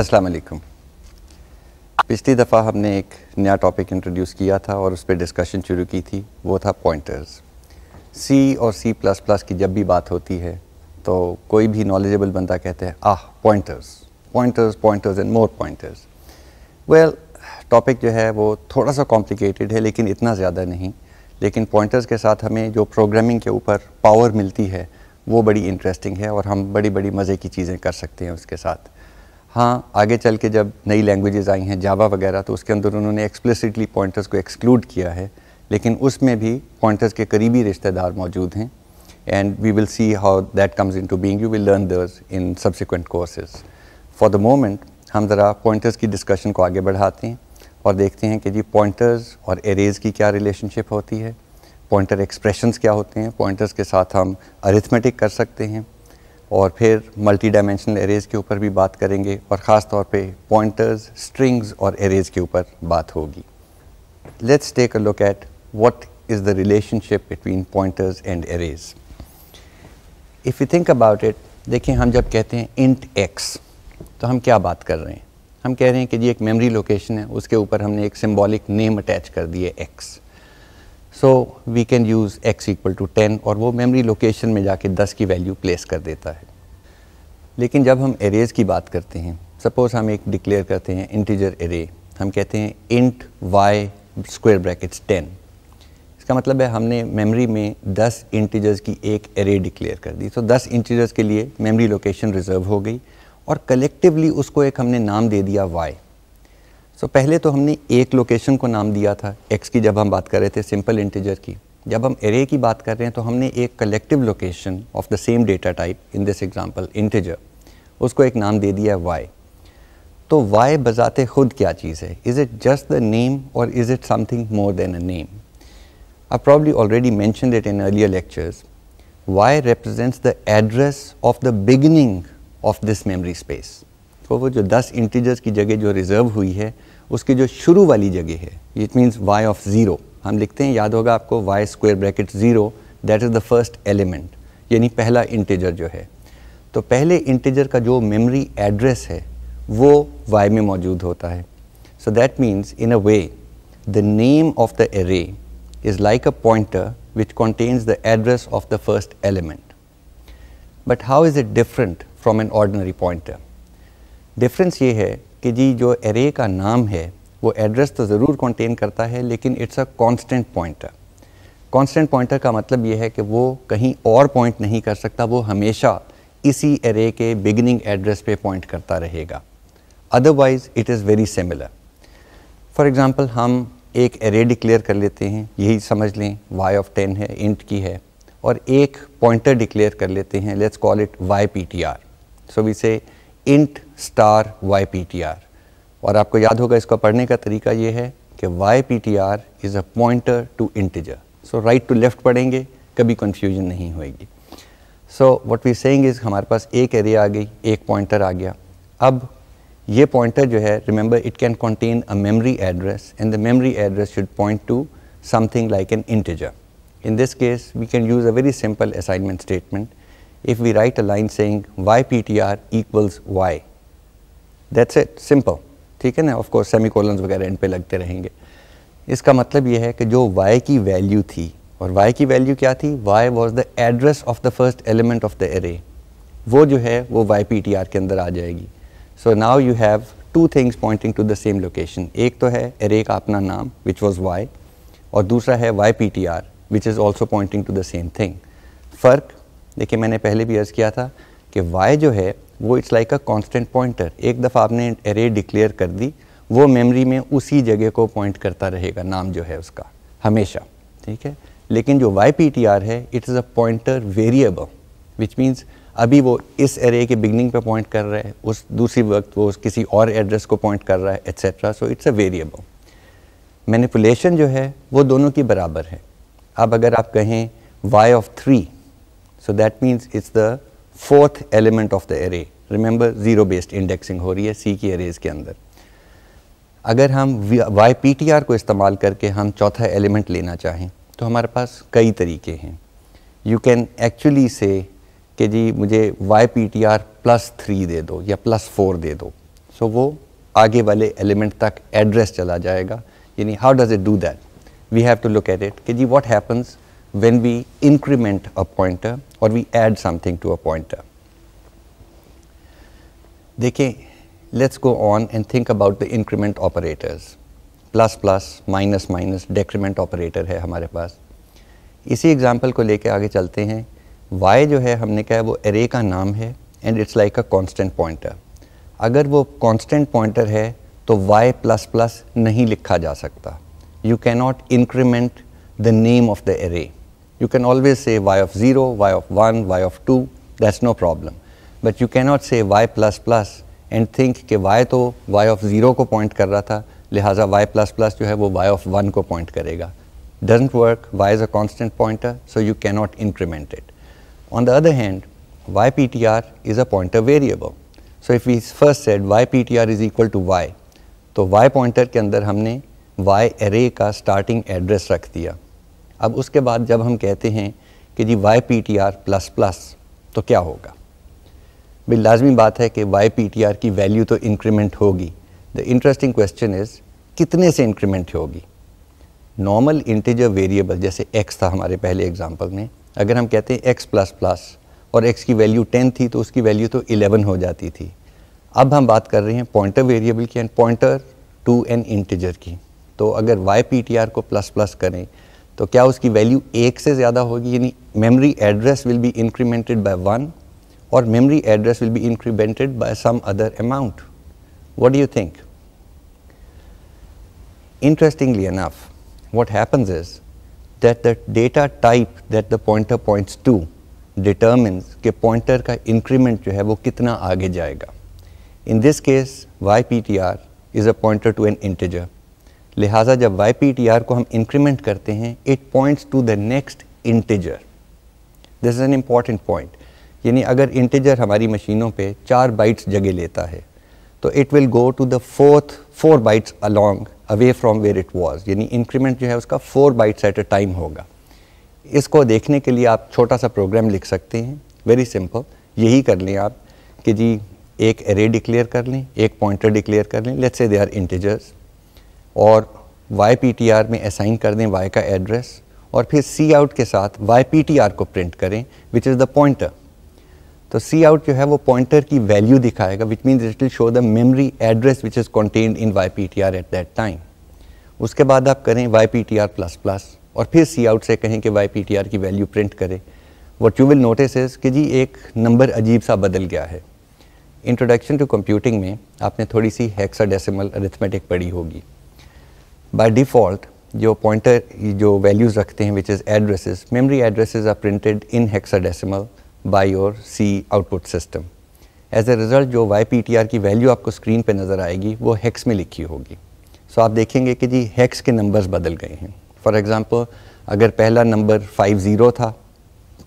अस्सलाम वालेकुम पिछली दफ़ा हमने एक नया टॉपिक इंट्रोड्यूस किया था और उस पर डिस्कशन शुरू की थी वो था पॉइंटर्स सी और सी प्लस प्लस की जब भी बात होती है तो कोई भी नॉलेजेबल बंदा कहते हैं ah pointers pointers pointers and more pointers well topic जो है वो थोड़ा सा कॉम्प्लिकेटेड है लेकिन इतना ज़्यादा नहीं लेकिन पॉइंटर्स के साथ हमें जो प्रोग्रामिंग के ऊपर पावर मिलती है वो बड़ी इंटरेस्टिंग है और हम बड़ी बड़ी मज़े की चीज़ें कर सकते हैं उसके साथ हाँ आगे चल के जब नई लैंग्वेजेस आई हैं जावा वगैरह तो उसके अंदर उन्होंने एक्सप्लिसिटली पॉइंटर्स को एक्सक्लूड किया है लेकिन उसमें भी पॉइंटर्स के करीबी रिश्तेदार मौजूद हैं and we will see how that comes into being you will learn this in subsequent courses for the moment हम ज़रा पॉइंटर्स की डिस्कशन को आगे बढ़ाते हैं और देखते हैं कि जी पॉइंटर्स और एरेज़ की क्या रिलेशनशिप होती है पॉइंटर एक्सप्रेशंस क्या होते हैं पॉइंटर्स के साथ हम अरिथमेटिक कर सकते हैं और फिर मल्टी डायमेंशनल एरेज़ के ऊपर भी बात करेंगे और ख़ास तौर पे पॉइंटर्स स्ट्रिंग्स और एरेज़ के ऊपर बात होगी let's take a look at what is the relationship between pointers and arrays if you think about it देखें हम जब कहते हैं इंट एक्स तो हम क्या बात कर रहे हैं हम कह रहे हैं कि जी एक मेमोरी लोकेशन है उसके ऊपर हमने एक सिम्बॉलिक नेम अटैच कर दिए X so we can use x equal to ten और वो मेमोरी लोकेशन में जाके 10 की वैल्यू प्लेस कर देता है लेकिन जब हम एरेज़ की बात करते हैं सपोज़ हम एक डिक्लेयर करते हैं इंटीजर एरे हम कहते हैं इंट y स्क्वायर ब्रैकेट्स 10 इसका मतलब है हमने मेमोरी में 10 इंटीजर्स की एक एरे डिक्लेयर कर दी तो दस 10 इंटीजर्स के लिए मेमोरी लोकेशन रिजर्व हो गई और कलेक्टिवली उसको एक हमने नाम दे दिया वाई सो so, पहले तो हमने एक लोकेशन को नाम दिया था एक्स की जब हम बात कर रहे थे सिंपल इंटीजर की जब हम एरे की बात कर रहे हैं तो हमने एक collective location of the same data type in this example integer उसको एक नाम दे दिया है वाई तो वाई बजाते खुद क्या चीज़ है is it just the name और is it something more than a name I probably already mention it in earlier lectures Y represents the address of the beginning of this memory space तो वो जो दस integers की जगह जो reserve हुई है उसकी जो शुरू वाली जगह है it means Y of zero हम लिखते हैं याद होगा आपको Y square bracket zero that is the first element यानी पहला इंटेजर जो है तो पहले इंटेजर का जो मेमोरी एड्रेस है वो वाई में मौजूद होता है so that means in a way the name of the array is like a pointer which contains the address of the first element but how is it different from an ordinary pointer difference ये है कि जी जो array का नाम है वो address तो ज़रूर कॉन्टेन करता है लेकिन it's a constant pointer constant pointer का मतलब ये है कि वो कहीं और पॉइंट नहीं कर सकता वो हमेशा इसी एरे के बिगनिंग एड्रेस पे पॉइंट करता रहेगा otherwise it is very similar for example हम एक एरे डिक्लेयर कर लेते हैं यही समझ लें वाई ऑफ टेन है इंट की है और एक पॉइंटर डिक्लेयर कर लेते हैं let's call it y P T r so we say int star Y P T r और आपको याद होगा इसको पढ़ने का तरीका ये है कि y P T r is a pointer to integer so right to left पढ़ेंगे कभी कन्फ्यूजन नहीं होएगी सो वट वी सेंग इज़ हमारे पास एक एरिया आ गई एक पॉइंटर आ गया अब ये पॉइंटर जो है remember it can contain a memory address and the memory address should point to something like an integer in this case we can use a very simple assignment statement if we write a line saying y PTR equals y. That's it, simple. ठीक है ना of course सेमीकोलंस वगैरह इन पे लगते रहेंगे इसका मतलब यह है कि जो y की वैल्यू थी और y की वैल्यू क्या थी y was the address of the first element of the array वो जो है वो वाई पी टी आर के अंदर आ जाएगी so now you have two things pointing to the same location एक तो है एरे का अपना नाम विच वॉज वाई और दूसरा है y P T r which is also pointing to the same thing फ़र्क देखिए मैंने पहले भी अर्ज़ किया था कि वाई जो है वो it's like a constant pointer एक दफ़ा आपने एरे डिक्लेयर कर दी वो मेमोरी में उसी जगह को पॉइंट करता रहेगा नाम जो है उसका हमेशा ठीक है लेकिन जो वाई पी टी आर है it is a pointer variable which means अभी वो इस एरे के बिगनिंग पे पॉइंट कर रहा है उस दूसरी वक्त वो उस किसी और एड्रेस को पॉइंट कर रहा है etcetera so it's a variable manipulation जो है वो दोनों की बराबर है अब अगर आप कहें y of three So that means it's the fourth element of the array. Remember zero based indexing हो रही है सी की अरेज के अंदर अगर हम वाई पी टी आर को इस्तेमाल करके हम चौथा एलिमेंट लेना चाहें तो हमारे पास कई तरीके हैं यू कैन एक्चुअली से कि जी मुझे y P T R plus three दे दो या प्लस फोर दे दो सो so वो आगे वाले एलिमेंट तक एड्रेस चला जाएगा यानी how does it do that we have to look at it कि जी what happens when we increment a pointer और we add something to a pointer. देखें let's go on and think about the increment operators. Plus plus minus minus decrement operator है हमारे पास इसी example को लेके आगे चलते हैं y जो है हमने कहा है वो एरे का नाम है and it's like a constant pointer अगर वो कांस्टेंट पॉइंटर है तो y प्लस प्लस नहीं लिखा जा सकता you cannot increment the name of the array You can always say y of 0, y of 1, y of 2, that's no problem. But you cannot say y plus plus and think that y to y of 0 ko point kar raha tha. लिहाजा y plus plus jo hai, wo y of 1 ko point karega. does doesn't work, y is a constant pointer, so you cannot increment it. On the other hand, yptr is a pointer variable. So if we first said yptr is equal to y, to y pointer ke andar hamne y array ka starting address रख अब उसके बाद जब हम कहते हैं कि जी y P T R plus plus तो क्या होगा बिल लाजमी बात है कि वाई पी टी आर की वैल्यू तो इंक्रीमेंट होगी द इंटरेस्टिंग क्वेश्चन इज़ कितने से इंक्रीमेंट होगी नॉर्मल इंटीजर वेरिएबल जैसे एक्स था हमारे पहले एग्जाम्पल में अगर हम कहते हैं एक्स प्लस प्लस और एक्स की वैल्यू टेन थी तो उसकी वैल्यू तो इलेवन हो जाती थी अब हम बात कर रहे हैं पॉइंटर वेरिएबल की and pointer to an integer की तो अगर वाई पी टी आर को प्लस प्लस करें तो क्या उसकी वैल्यू एक से ज़्यादा होगी यानी memory address will be incremented by one और memory address will be incremented by some other amount what do you think interestingly अनफ what happens is that the data type that the pointer points to determines के pointer का increment जो है वो कितना आगे जाएगा in this case y P T r is a pointer to an integer लिहाजा जब वाई पी टी आर को हम इंक्रीमेंट करते हैं it points to the next integer this is an important point यानी अगर इंटीजर हमारी मशीनों पे चार बाइट्स जगह लेता है तो it will go to the fourth four bytes along away from where it was यानी इंक्रीमेंट जो है उसका four bytes at a time होगा इसको देखने के लिए आप छोटा सा प्रोग्राम लिख सकते हैं वेरी सिंपल यही कर लें आप कि जी एक एरे डिक्लेयर कर लें एक पॉइंटर डिक्लेयर कर लें let's say they are integers और वाई पी टी आर में असाइन कर दें वाई का एड्रेस और फिर सी आउट के साथ वाई पी टी आर को प्रिंट करें विच इज़ द पॉइंटर तो सी आउट जो है वो पॉइंटर की वैल्यू दिखाएगा which means it will show the memory address which is contained in y P T r at that time उसके बाद आप करें y P T R plus plus और फिर सी आउट से कहें कि वाई पी टी आर की वैल्यू प्रिंट करें what you will notice is कि जी एक नंबर अजीब सा बदल गया है इंट्रोडक्शन टू कंप्यूटिंग में आपने थोड़ी सी हेक्सा डेसिमल अरिथमेटिक पढ़ी होगी बाय डिफ़ॉल्ट जो पॉइंटर जो वैल्यूज़ रखते हैं which is addresses memory addresses are printed in hexadecimal by your C output system as a result जो वाई पी टी आर की वैल्यू आपको स्क्रीन पे नज़र आएगी वो हेक्स में लिखी होगी सो so, आप देखेंगे कि जी हेक्स के नंबर्स बदल गए हैं फॉर एग्ज़ाम्पल अगर पहला नंबर फाइव ज़ीरो था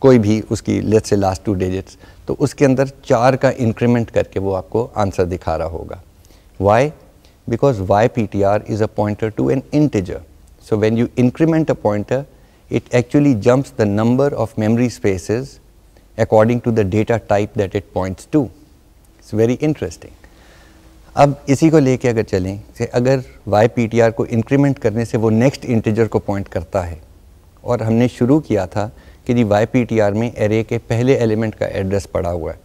कोई भी उसकी लेट से लास्ट टू डिजिट्स तो उसके अंदर चार का इंक्रीमेंट करके वो आपको आंसर दिखा रहा होगा y because yptr is a pointer to an integer. So when you increment a pointer, it actually jumps the number of memory spaces according to the data type that it points to. It's very interesting. अब इसी को लेके अगर चलें कि अगर yptr को increment करने से वो नेक्स्ट इंटीजर को पॉइंट करता है और हमने शुरू किया था कि जी yptr में एरे के पहले एलिमेंट का एड्रेस पड़ा हुआ है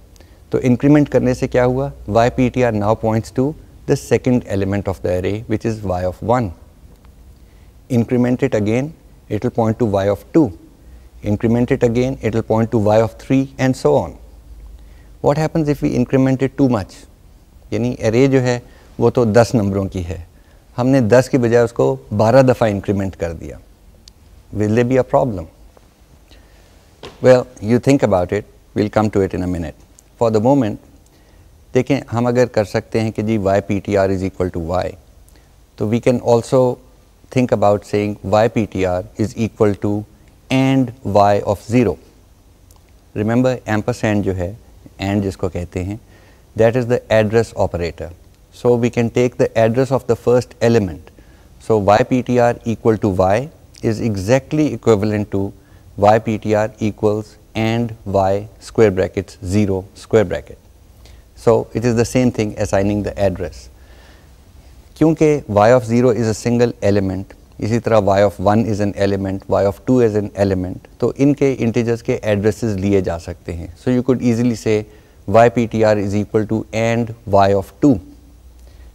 तो इंक्रीमेंट करने से क्या हुआ yptr now points to the second element of the array which is y of 1. Increment it again, it will point to y of 2. Increment it again, it will point to y of 3 and so on. What happens if we increment it too much? यानी array जो है वो तो 10 नंबरों की है हमने 10 की बजाय उसको 12 दफ़ा increment कर दिया will there be a problem? Well, you think about it, we'll come to it in a minute. For the moment, देखें हम अगर कर सकते हैं कि जी y P T r is equal तो we can also think about saying y P T r is equal to and Y of जो है and जिसको कहते हैं that is the address operator. so we can take the address of the first element. So yptr equal to y is exactly equivalent to yptr equals and y square brackets 0 square bracket. So it is the same thing assigning the address. क्योंकि y of 0 is a single element, इसी तरह y of 1 is an element, y of 2 is an element, तो इनके integers के addresses लिए जा सकते हैं. So you could easily say yptr is equal to and y of 2,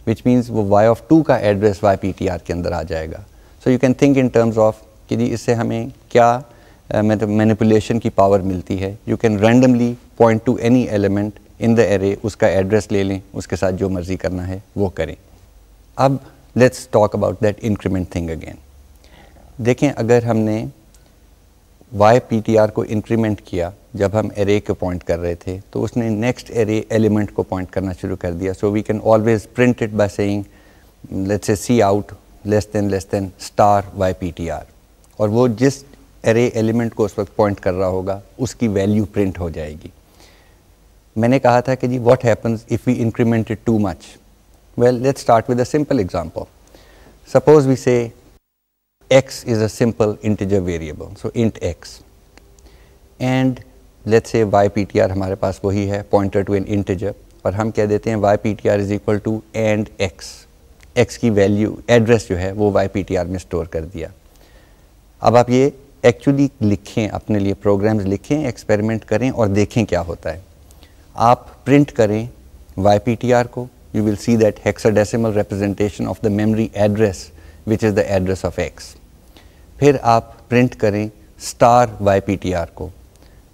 which means वो y of 2 का address yptr के अंदर आ जाएगा. So you can think in terms of कि जी इससे हमें क्या मैनिपुलेशन uh, की पावर मिलती है you can randomly point to any element in the array उसका एड्रेस ले लें उसके साथ जो मर्ज़ी करना है वो करें अब let's talk about that increment thing again देखें अगर हमने वाई पी टी आर को इंक्रीमेंट किया जब हम एरे को पॉइंट कर रहे थे तो उसने नेक्स्ट एरे एलिमेंट को पॉइंट करना शुरू कर दिया so we can always print it by saying let's say cout less than less than star Y P T r और वो जिस एरे एलिमेंट को उस वक्त पॉइंट कर रहा होगा उसकी वैल्यू प्रिंट हो जाएगी मैंने कहा था कि जी what happens if we increment too much well let's start with a simple example say x is a simple integer variable so int x and let say y P T r हमारे पास वही है pointer to an integer और हम कह देते हैं Y P T r is equal to and x x की वैल्यू एड्रेस जो है वो वाई पी टी आर में स्टोर कर दिया अब आप ये एक्चुअली लिखें अपने लिए प्रोग्राम्स लिखें एक्सपेरिमेंट करें और देखें क्या होता है आप प्रिंट करें वाई को you will see that hexadecimal representation of the memory address which is the address of x. फिर आप प्रिंट करें star Y P T r को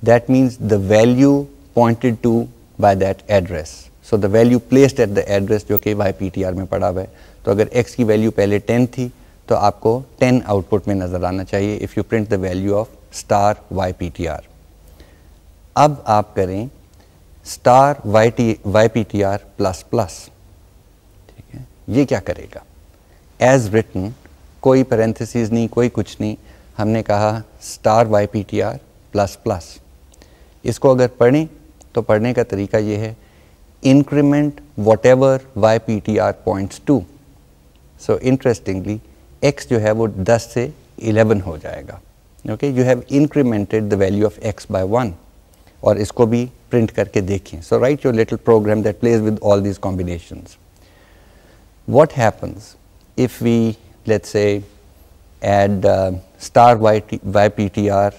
that means the value pointed to by that address so the value placed at the address जो कि y P T r में पड़ा हुआ है तो अगर x की वैल्यू पहले 10 थी तो आपको 10 आउटपुट में नज़र आना चाहिए if you print the value of star Y P T r अब आप करें star y t y P T R plus plus ठीक है ये क्या करेगा एज रिटन कोई पैरेंथेसिस नहीं कोई कुछ नहीं हमने कहा star Y P T R plus plus इसको अगर पढ़ें तो पढ़ने का तरीका ये है increment whatever Y P T R points to so interestingly x जो है वो दस से इलेवन हो जाएगा okay you have incremented the value of x by one और इसको भी प्रिंट करके देखें so write your little program that plays with all these combinations what happens if we let's say add uh, t y P T R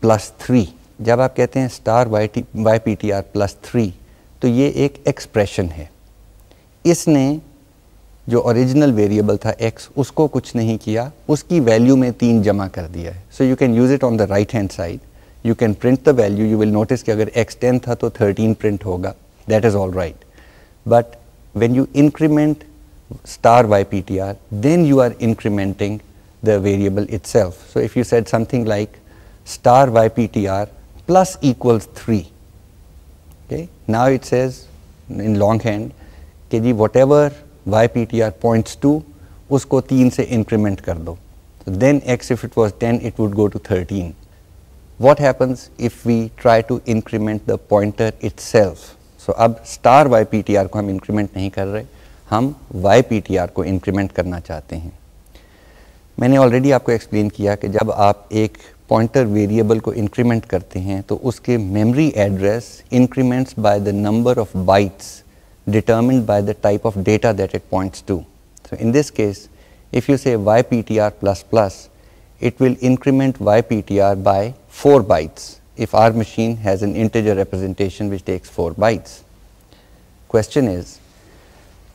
plus three जब आप कहते हैं star y t y P T R plus three तो ये एक expression है इसने जो ओरिजिनल वेरिएबल था एक्स उसको कुछ नहीं किया उसकी वैल्यू में तीन जमा कर दिया है so you can use it on the right hand side you can print the value you will notice that if x 10 था 13 print hoga. that is all right but when you increment star yptr then you are incrementing the variable itself so if you said something like star yptr plus equals 3 okay now it says in longhand कि whatever yptr points to usko 3 se increment कर so then x if it was 10 it would go to 13 what happens if we try to increment the pointer itself? So अब star y PTR को हम increment नहीं कर रहे हम y PTR को increment करना चाहते हैं मैंने ऑलरेडी आपको एक्सप्लेन किया कि जब आप एक पॉइंटर वेरिएबल को इंक्रीमेंट करते हैं तो उसके memory address increments by the number of bytes determined by the type of data that it points to. So in this case, if you say yptr plus plus, it will increment YPTR by 4 bytes if our machine has an integer representation which takes 4 bytes. Question is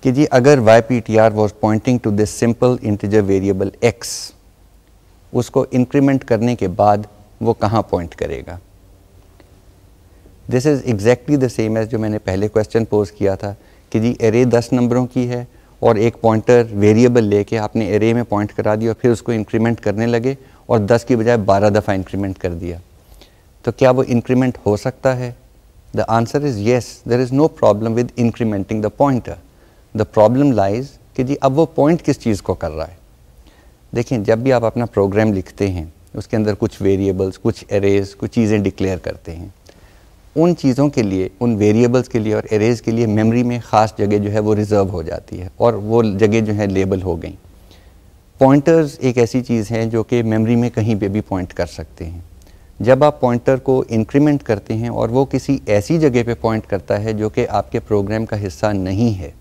कि जी अगर YPTR was pointing to this simple integer variable x usko increment karne ke baad, wo kahan point karega? This is exactly the same as jo maine pehle question pose kiya tha, ki ji array 10 नंबरों ki hai, और एक pointer variable लेके आपने array में point करा दिया और फिर उसको इंक्रीमेंट करने लगे और 10 की बजाय 12 दफ़ा इंक्रीमेंट कर दिया तो क्या वो इंक्रीमेंट हो सकता है the answer is yes there is no problem with incrementing the pointer the problem lies कि जी अब वो पॉइंट किस चीज़ को कर रहा है देखें जब भी आप अपना प्रोग्राम लिखते हैं उसके अंदर कुछ वेरिएबल्स कुछ एरेज कुछ चीज़ें डिक्लेयर करते हैं उन चीज़ों के लिए उन वेरिएबल्स के लिए और एरेज के लिए मेमोरी में ख़ास जगह जो है वो रिज़र्व हो जाती है और वो जगह जो है लेबल हो गई पॉइंटर्स एक ऐसी चीज़ है जो कि मेमोरी में कहीं पे भी पॉइंट कर सकते हैं जब आप पॉइंटर को इंक्रीमेंट करते हैं और वो किसी ऐसी जगह पे पॉइंट करता है जो कि आपके प्रोग्राम का हिस्सा नहीं है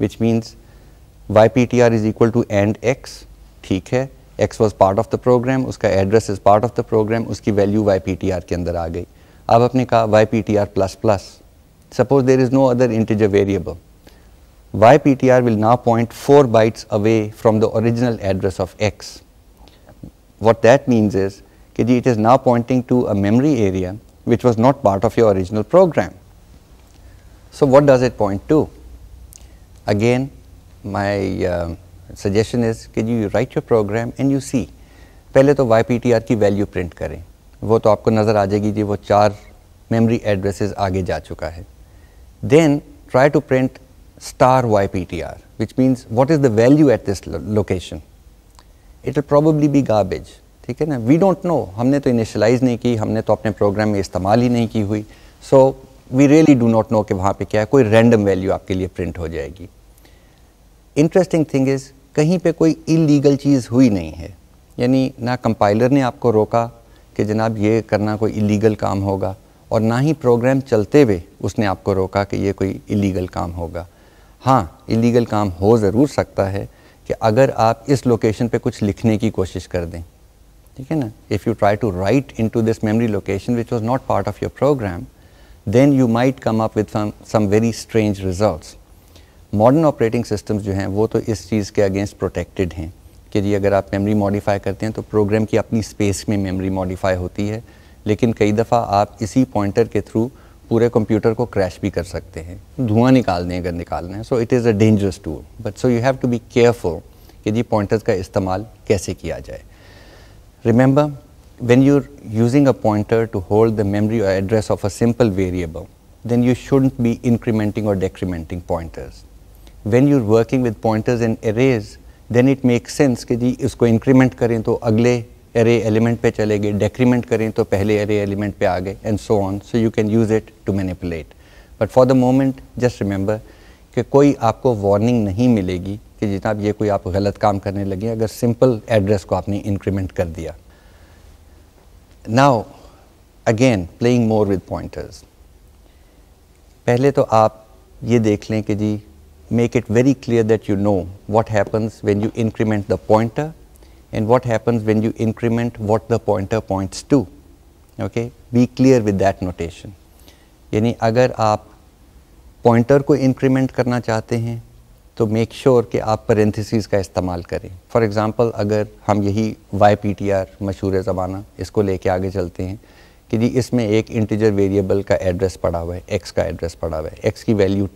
विच मीन्स y P T r is equal to and x ठीक है x was part of the program उसका address is part of the program उसकी value y P T R के अंदर आ गई अब आपने कहा y P T R plus plus suppose there is no other integer variable y P T r will now point four bytes away from the original address of x what that means is कि जी it is now pointing to a memory area which was not part of your original program. So what does it point to? Again, my uh, suggestion is कि you write your program and you see. पहले तो YPTR की value print करें वो तो आपको नज़र आ जाएगी जी वो चार मेमोरी एड्रेसेस आगे जा चुका है then try print star Y P T r which means what is the value at this location it will probably be garbage ठीक है ना वी डोंट नो हमने तो इनिशलाइज नहीं की हमने तो अपने प्रोग्राम में इस्तेमाल ही नहीं की हुई so we really do not know कि वहाँ पे क्या है कोई रैंडम वैल्यू आपके लिए प्रिंट हो जाएगी इंटरेस्टिंग थिंग इज़ कहीं पे कोई इलीगल चीज़ हुई नहीं है यानी ना कंपाइलर ने आपको रोका कि जनाब ये करना कोई इलीगल काम होगा और ना ही प्रोग्राम चलते हुए उसने आपको रोका कि ये कोई इलीगल काम होगा हाँ इलीगल काम हो ज़रूर सकता है कि अगर आप इस लोकेशन पे कुछ लिखने की कोशिश कर दें ठीक है ना if you try to write into this memory location which was not part of your program then you might come up with some very strange result modern operating system जो हैं वो तो इस चीज़ के अगेंस्ट प्रोटेक्टेड हैं कि जी अगर आप मेमोरी मॉडिफाई करते हैं तो प्रोग्राम की अपनी स्पेस में मेमोरी मॉडिफाई होती है लेकिन कई दफ़ा आप इसी पॉइंटर के थ्रू पूरे कंप्यूटर को क्रैश भी कर सकते हैं धुआं निकालने अगर निकालना है so it is a dangerous tool but so you have to be careful कि जी पॉइंटर्स का इस्तेमाल कैसे किया जाए remember when you using a pointer to hold the memory address of a simple variable then you should be incrementing और decrementing pointers when you are working with pointers and arrays then it make sense कि जी इसको increment करें तो अगले array element पे चले गए डेक्रीमेंट करें तो पहले एरे एलिमेंट पे आ गए and so on so you can use it to manipulate but for the moment just remember कि कोई आपको वार्निंग नहीं मिलेगी कि जितना ये कोई आप गलत काम करने लगे अगर सिंपल एड्रेस को आपने इंक्रीमेंट कर दिया now again playing more with pointers पहले तो आप ये देख लें कि जी make it very clear that you know what happens when you increment the pointer and what happens when you increment what the pointer points to. Okay? Be clear with that notation. yani agar aap pointer ko increment karna chahte hain to make sure कि aap parentheses ka istemal kare for example agar hum yahi yptr mashhoor T R मशहूर ज़माना इसको लेके आगे चलते हैं कि जी इसमें एक इंटीजर वेरिएबल का एड्रेस पड़ा हुआ है एक्स का एड्रेस पड़ा हुआ है एक्स की वैल्यू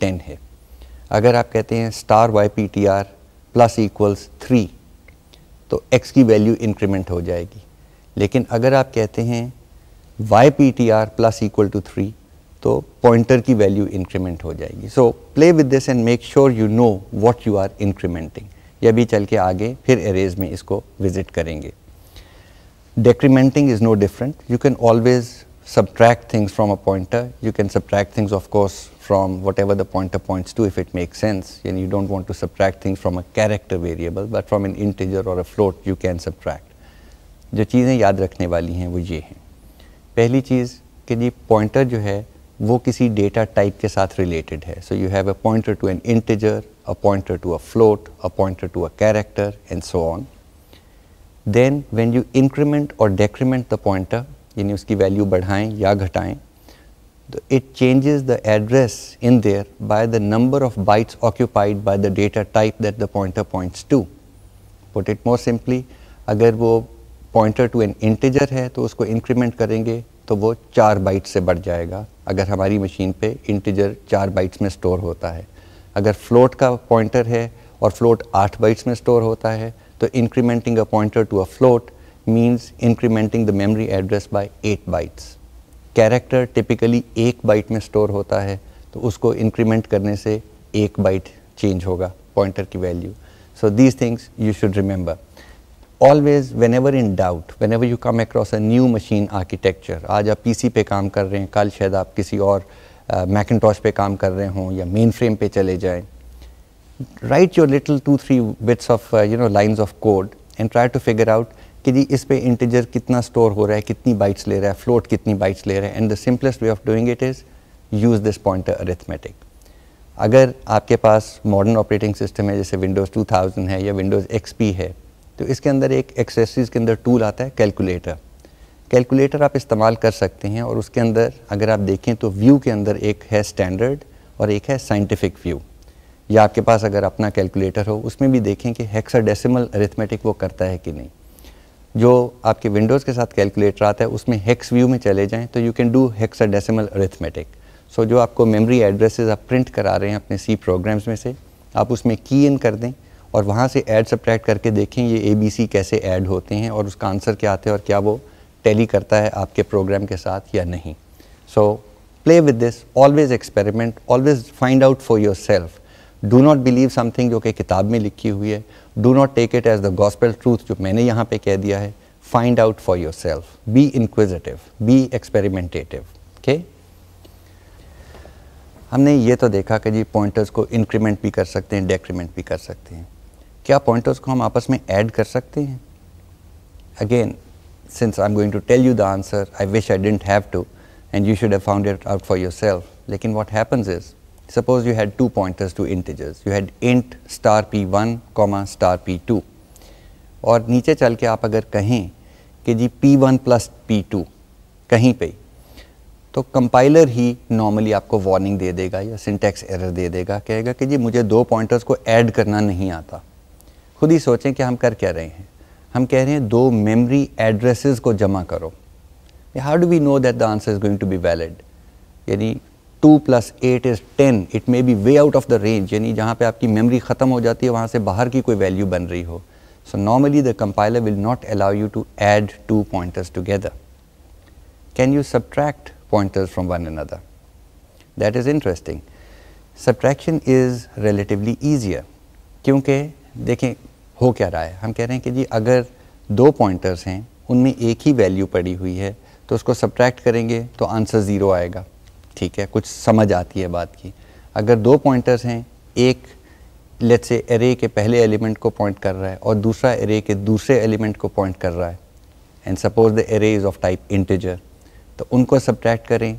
अगर आप कहते हैं star Y P T R plus equals three तो एक्स की वैल्यू इंक्रीमेंट हो जाएगी लेकिन अगर आप कहते हैं Y P T R plus equal to three तो पॉइंटर की वैल्यू इंक्रीमेंट हो जाएगी so play with this and make sure you know what you are incrementing यह भी चल के आगे फिर एरेज में इसको विजिट करेंगे decrementing is no different you can always subtract things from a pointer. You can subtract things, of course, from whatever the pointer points to if it makes sense. And you don't want to subtract things from a character variable, but from an integer or a float you can subtract. जो चीज़ें याद रखने वाली हैं वो ये हैं पहली चीज़ कि जी पॉइंटर जो है वो किसी डेटा टाइप के साथ रिलेटेड है so you have a pointer to an integer a pointer to a float a pointer to a character and so on then when you increment और डेक्रीमेंट द पॉइंटर यानी उसकी value बढ़ाएं या घटाएं तो it changes the address in there by the number of bytes occupied by the data type that the pointer points to put it more simply अगर वो pointer to an integer है तो उसको इंक्रीमेंट करेंगे तो वो चार बाइट से बढ़ जाएगा अगर हमारी मशीन पे इंटीजर चार बाइट्स में स्टोर होता है अगर फ्लोट का पॉइंटर है और फ्लोट आठ बाइट्स में स्टोर होता है तो incrementing a pointer to a float means incrementing the memory address by 8 bytes. Character typically एक बाइट में स्टोर होता है तो उसको इंक्रीमेंट करने से एक बाइट चेंज होगा पॉइंटर की value so these things you should remember always whenever in doubt whenever you come across a new machine architecture आज आप पीसी पे काम कर रहे हैं कल शायद आप किसी और मैकनटॉश uh, पे काम कर रहे हों या मेन फ्रेम पे चले जाएं write your little two three bits of you know lines of code and try to figure out कि जी इस पे इंटीजर कितना स्टोर हो रहा है कितनी बाइट्स ले रहा है फ्लोट कितनी बाइट्स ले रहा है and the simplest way of doing it is use this pointer arithmetic अगर आपके पास मॉडर्न ऑपरेटिंग सिस्टम है जैसे विंडोज़ 2000 है या विंडोज़ एक्स है तो इसके अंदर एक एक्सेसरीज के अंदर टूल आता है कैलकुलेटर कैलकुलेटर आप इस्तेमाल कर सकते हैं और उसके अंदर अगर आप देखें तो व्यू के अंदर एक है स्टैंडर्ड और एक है साइंटिफिक व्यू या आपके पास अगर अपना कैलकुलेटर हो उसमें भी देखें कि हेक्साडेसिमल अरिथमेटिक वो करता है कि नहीं जो आपके विंडोज़ के साथ कैलकुलेटर आता है उसमें हेक्स व्यू में चले जाएँ तो you can do hexadecimal arithmetic so जो आपको मेमोरी एड्रेसेस आप प्रिंट करा रहे हैं अपने सी प्रोग्राम्स में से आप उसमें की इन कर दें और वहाँ से ऐड सब्ट्रैक्ट करके देखें ये ए बी सी कैसे ऐड होते हैं और उसका आंसर क्या आता है और क्या वो टैली करता है आपके प्रोग्राम के साथ या नहीं so play with this always experiment always find out for yourself do not believe something जो कि किताब में लिखी हुई है do not take it as the gospel truth जो मैंने यहाँ पे कह दिया है find out for yourself be inquisitive be experimentative okay हमने ये तो देखा कि जी पॉइंटर्स को इंक्रीमेंट भी कर सकते हैं डेक्रीमेंट भी कर सकते हैं क्या पॉइंटर्स को हम आपस में ऐड कर सकते हैं again since I'm going to tell you the answer, I wish I didn't have to, and you should have found it out for yourself. Lekin what happens is, Suppose you had two pointers to integers. You had int star p1 comma star p2 और नीचे चल के आप अगर कहें कि जी p1 one plus P कहीं पे तो कंपाइलर ही नॉर्मली आपको वार्निंग दे देगा या सिंटेक्स एरर दे देगा कहेगा कि जी मुझे दो पॉइंटर्स को ऐड करना नहीं आता खुद ही सोचें कि हम कर क्या रहे हैं हम कह रहे हैं दो मेमोरी एड्रेसेस को जमा करो how do we know that the answer is going to be valid यानी two plus eight is ten it may be way out of the range यानी जहाँ पे आपकी मेमोरी ख़त्म हो जाती है वहाँ से बाहर की कोई वैल्यू बन रही हो so normally the compiler will not allow you to add two pointers together can you subtract pointers from one another that is interesting subtraction is relatively easier क्योंकि देखें हो क्या रहा है हम कह रहे हैं कि जी अगर दो पॉइंटर्स हैं उनमें एक ही वैल्यू पड़ी हुई है तो उसको सब्ट्रैक्ट करेंगे तो आंसर ज़ीरो आएगा ठीक है कुछ समझ आती है बात की अगर दो पॉइंटर्स हैं एक लेट से एरे के पहले एलिमेंट को पॉइंट कर रहा है और दूसरा एरे के दूसरे एलिमेंट को पॉइंट कर रहा है and suppose the array is of type integer तो उनको सब्ट्रैक्ट करें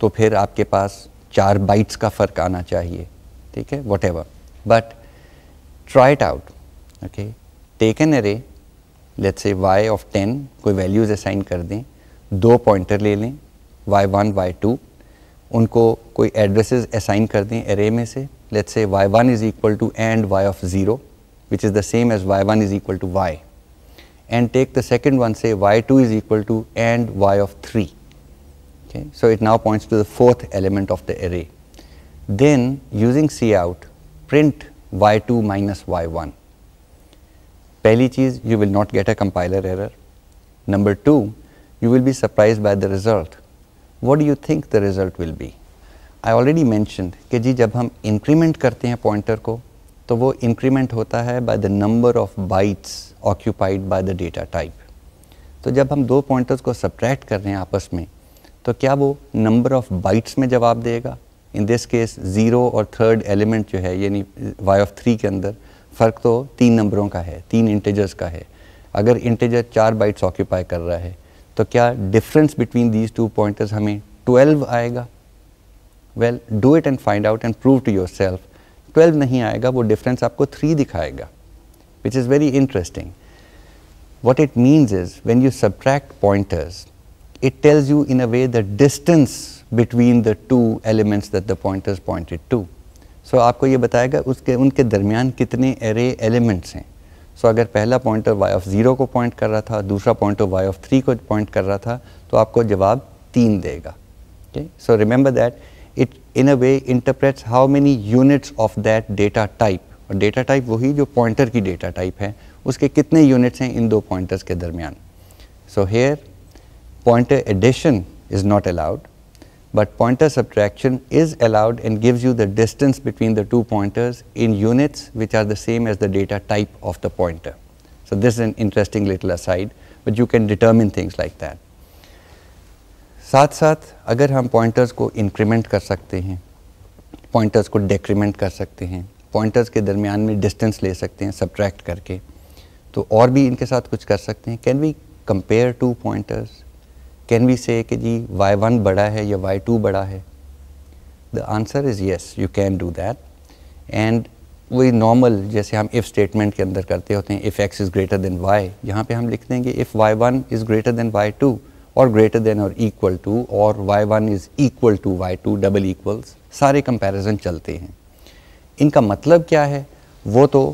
तो फिर आपके पास चार बाइट्स का फ़र्क आना चाहिए ठीक है whatever but try it out okay take an array let's say Y of ten कोई वैल्यूज़ असाइन कर दें दो पॉइंटर ले लें वाई वन वाई टू उनको कोई एड्रेसेस असाइन कर दें एरे में से let's say Y one is equal to and Y of zero which is the same as Y one is equal to Y and take the second one say y2 is equal to and y of 3 okay so it now points to the fourth element of the array then using cout print y2 minus y1 pehli cheez you will not get a compiler error number 2 you will be surprised by the result what you think the result will be I already mention कि जी जब हम increment करते हैं pointer को तो वो increment होता है by the number of bytes occupied by the data type तो जब हम दो पॉइंटर्स को सब्ट्रैक्ट कर रहे हैं आपस में तो क्या वो नंबर ऑफ बाइट्स में जवाब देगा इन दिस केस ज़ीरो और थर्ड एलिमेंट जो है यानी वाई ऑफ थ्री के अंदर फ़र्क तो तीन नंबरों का है तीन इंटेजर्स का है अगर इंटेजर चार बाइट्स ऑक्यूपाई कर रहा है तो क्या difference between these two pointers हमें ट्वेल्व आएगा well do it and find out and prove to yourself twelve नहीं आएगा वो डिफरेंस आपको थ्री दिखाएगा which is very interesting what it means is when you subtract pointers it tells you in a way the distance between the two elements that the pointers pointed to so आपको ये बताएगा उसके उनके दरमियान कितने array elements हैं सो so, अगर पहला पॉइंटर वाई ऑफ ज़ीरो को पॉइंट कर रहा था दूसरा पॉइंटर वाई ऑफ थ्री को पॉइंट कर रहा था तो आपको जवाब तीन देगा ठीक so remember that it in a way interprets how many units of that data type और डेटा टाइप वही जो पॉइंटर की डेटा टाइप है उसके कितने यूनिट्स हैं इन दो पॉइंटर्स के दरमियान so here pointer addition is not allowed but pointer subtraction is allowed and gives you the distance between the two pointers in units which are the same as the data type of the pointer. So this is an interesting little aside, but you can determine things like that. साथ साथ अगर हम pointers को increment कर सकते हैं pointers को डेक्रीमेंट कर सकते हैं पॉइंटर्स के दरमियान में डिस्टेंस ले सकते हैं सब्ट्रैक्ट करके तो और भी इनके साथ कुछ कर सकते हैं can we compare two pointers can we say जी वाई वन बड़ा है या वाई टू बड़ा है the answer is yes you can do that and वही नॉर्मल जैसे हम इफ़ स्टेटमेंट के अंदर करते होते हैं if X is greater than Y यहाँ पे हम लिख देंगे if Y one is greater than Y two और ग्रेटर देन और इक्वल टू और Y one is equal to Y two double equals सारे कंपेरिजन चलते हैं इनका मतलब क्या है वो तो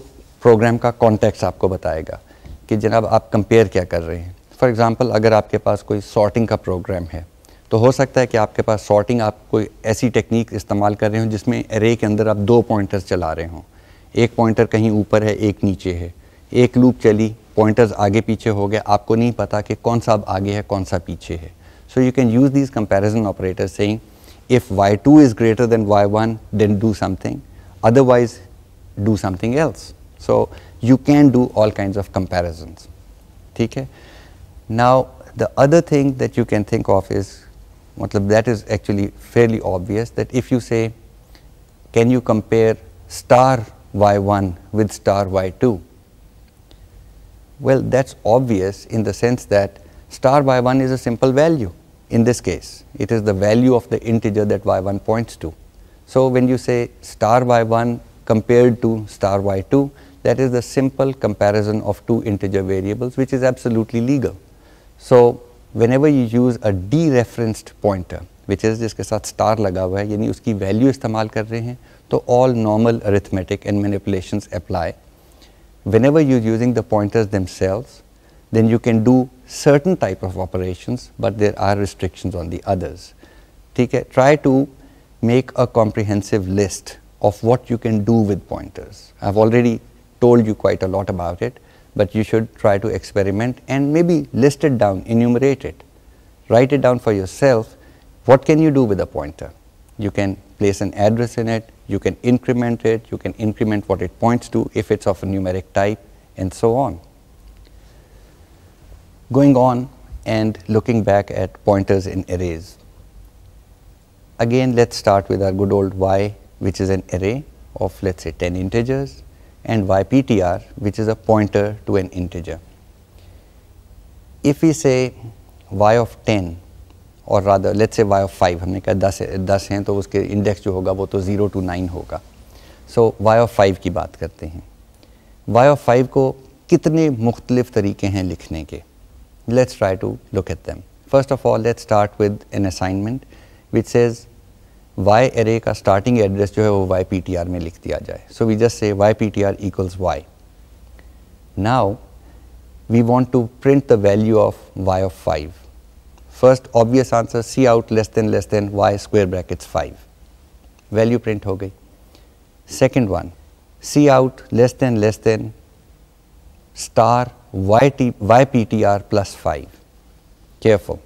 प्रोग्राम का कॉन्टेक्ट आपको बताएगा कि जनाब आप कंपेयर क्या कर रहे हैं फॉर एग्ज़ाम्पल अगर आपके पास कोई सॉर्टिंग का प्रोग्राम है तो हो सकता है कि आपके पास सॉर्टिंग आप कोई ऐसी टेक्निक इस्तेमाल कर रहे हो जिसमें एरे के अंदर आप दो पॉइंटर्स चला रहे हों एक पॉइंटर कहीं ऊपर है एक नीचे है एक लूप चली पॉइंटर्स आगे पीछे हो गए आपको नहीं पता कि कौन सा अब आगे है कौन सा पीछे है so you can use these comparison operator saying if Y two is greater than Y one then do something otherwise do something else so you can do all kind of comparison ठीक है Now, the other thing that you can think of is, that is actually fairly obvious, that if you say, can you compare star y1 with star y2? Well, that's obvious in the sense that star y1 is a simple value in this case. It is the value of the integer that y1 points to. So, when you say star y1 compared to star y2, that is the simple comparison of two integer variables, which is absolutely legal. So, whenever you use a dereferenced pointer which is जिसके साथ star लगा हुआ है यानी उसकी value इस्तेमाल कर रहे हैं तो all normal arithmetic and manipulations apply. Whenever you're using the pointers themselves then you can do certain type of operations but there are restrictions on the others. ठीक है try to make a comprehensive list of what you can do with pointers. I've already told you quite a lot about it but you should try to experiment and maybe list it down, enumerate it. Write it down for yourself. What can you do with a pointer? You can place an address in it, you can increment it, you can increment what it points to if it's of a numeric type and so on. Going on and looking back at pointers in arrays. Again, let's start with our good old y, which is an array of let's say 10 integers and yptr which is a pointer to an integer. If we say y of 10 और rather let's say y of 5 हमने कहा 10 है दस हैं तो उसके index जो होगा वो तो 0 टू 9 होगा सो so, y of 5 की बात करते हैं y of 5 को कितने मुख्तलिफ तरीके हैं लिखने के let's try to look at them first of all let's start with an assignment which says y array का starting address जो है वो y PTR में लिख दिया जाए So we just say y PTR equals y. Now we want to print the value of y of 5. First obvious answer c out less than less than y square brackets 5. Value print हो गई. Second one c out less than less than star y, t, y PTR plus 5. Careful.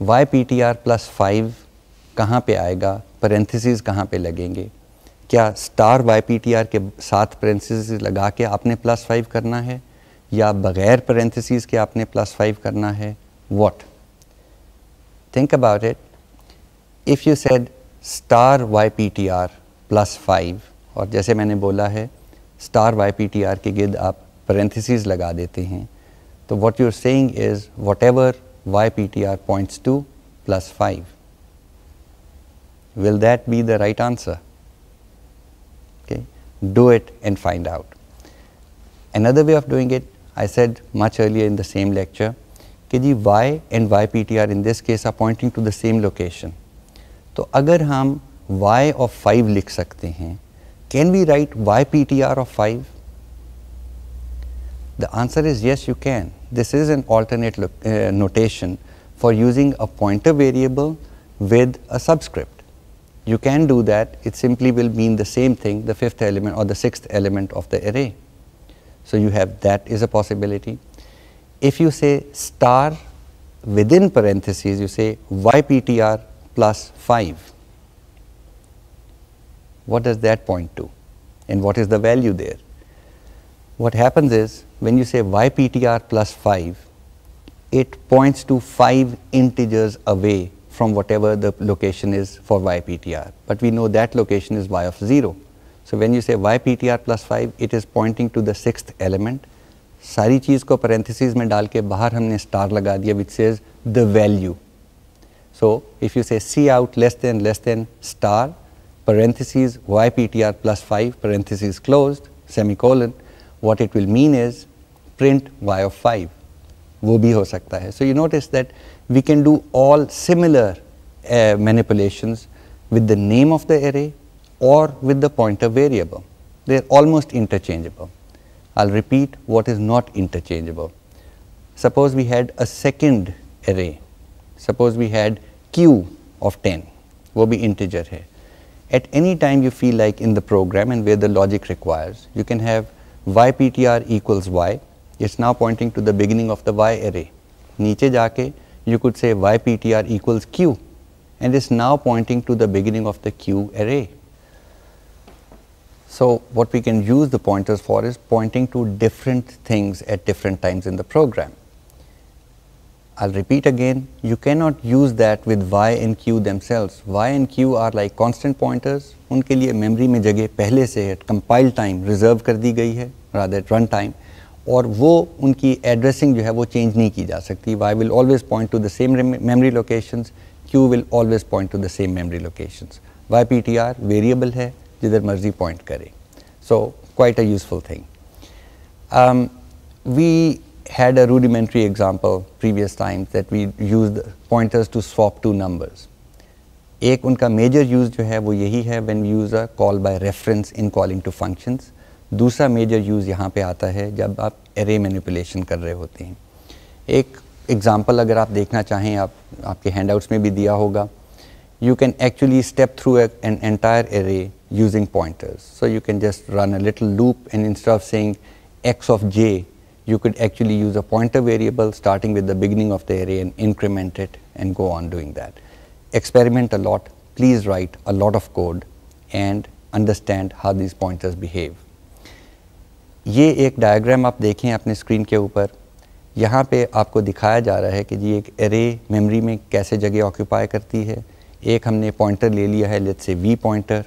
y PTR plus 5 कहाँ पे आएगा parenthesis कहाँ पे लगेंगे क्या star Y P T R के साथ पेरेंथिस लगा के आपने प्लस फाइव करना है या बग़ैर पेरेंथिस के आपने प्लस फाइव करना है what think about it if you said star Y P T R plus five और जैसे मैंने बोला है star Y P T R के गिर्द आप पेरेंथिस लगा देते हैं तो what you're saying is whatever Y P T R points to plus five Will that be the right answer? Okay. Do it and find out. Another way of doing it, I said much earlier in the same lecture, कि y and yptr in this case are pointing to the same location. so अगर हम y of 5 लिख सकते can we write yptr of 5? The answer is yes, you can. This is an alternate uh, notation for using a pointer variable with a subscript you can do that, it simply will mean the same thing, the fifth element or the sixth element of the array. So you have that is a possibility. If you say star within parentheses, you say yptr plus 5. What does that point to? And what is the value there? What happens is when you say yptr plus 5, it points to 5 integers away from whatever the location is for yptr, But we know that location is y of 0. So when you say yptr 5, it is pointing to the sixth element. सारी चीज़ को parentheses में डाल के बाहर हमने star लगा दिया which says the value. So if you say C out less than less than star parentheses yptr 5 parentheses closed semicolon, what it will mean is print y of 5. वो भी हो सकता है. So you notice that we can do all similar uh, manipulations with the name of the array or with the pointer variable. They are almost interchangeable. I will repeat what is not interchangeable. Suppose we had a second array. Suppose we had q of 10. will be integer here. At any time you feel like in the program and where the logic requires, you can have yptr equals y. It's now pointing to the beginning of the y array. नीचे जाके you could say YPTR equals Q and is now pointing to the beginning of the Q array. So, what we can use the pointers for is pointing to different things at different times in the program. I will repeat again, you cannot use that with Y and Q themselves. Y and Q are like constant pointers, उनके लिए memory में जगह पहले se at compile time reserve कर दी गई है rather at run time. और वो उनकी एड्रेसिंग जो है वो चेंज नहीं की जा सकती Y will always point to the same memory location Q will always point to the same memory location Y P T R variable है जिधर मर्जी पॉइंट करे so quite a useful thing we had a rudimentary example previous time that we use pointers to swap two numbers एक उनका major use जो है वो यही है when use a call by reference in calling two functions दूसरा major use यहाँ पे आता है जब आप एरे मैनिपुलेशन कर रहे होते हैं एक एग्ज़ाम्पल अगर आप देखना चाहें आप आपके हैंडआउट्स में भी दिया होगा you can actually step through an entire array using pointers. So you can just run a little loop and instead of saying x of j, you could actually use a pointer variable starting with the beginning of the array and increment it and go on doing that. Experiment a lot, please write a lot of code and understand how these pointers behave. ये एक diagram आप देखें अपने screen के ऊपर यहाँ पे आपको दिखाया जा रहा है कि जी एक एरे मेमोरी में कैसे जगह ऑक्यूपाई करती है एक हमने पॉइंटर ले लिया है लेट से वी पॉइंटर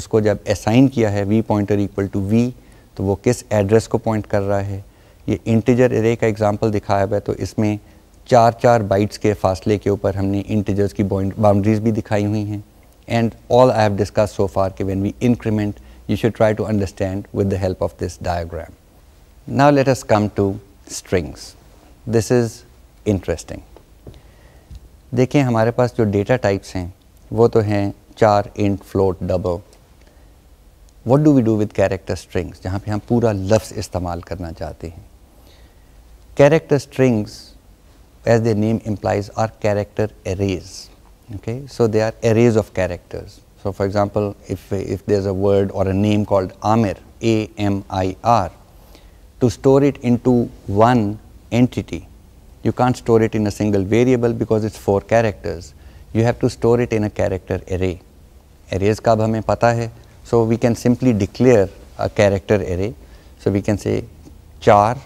उसको जब असाइन किया है V pointer equal to V तो वो किस एड्रेस को पॉइंट कर रहा है ये इंटीजर एरे का एग्जाम्पल दिखाया हुआ है तो इसमें चार चार बाइट्स के फासले के ऊपर हमने इंटीजर्स की बाउंड्रीज भी दिखाई हुई हैं and all I have discuss so far के when we increment you should try to understand with the help of this diagram. Now let us come to strings. This is interesting. देखें हमारे पास जो data types हैं वो तो हैं char int float double what do we do with character strings जहाँ पे हम पूरा लफ्ज़ इस्तेमाल करना चाहते हैं character strings as the name implies are character arrays okay so they are arrays of characters So for example, if, if there is a word or a name called Amir, A-M-I-R, to store it into one entity, you can't store it in a single variable because it's four characters. You have to store it in a character array. Arrays ka hame pata hai, so we can simply declare a character array. So we can say char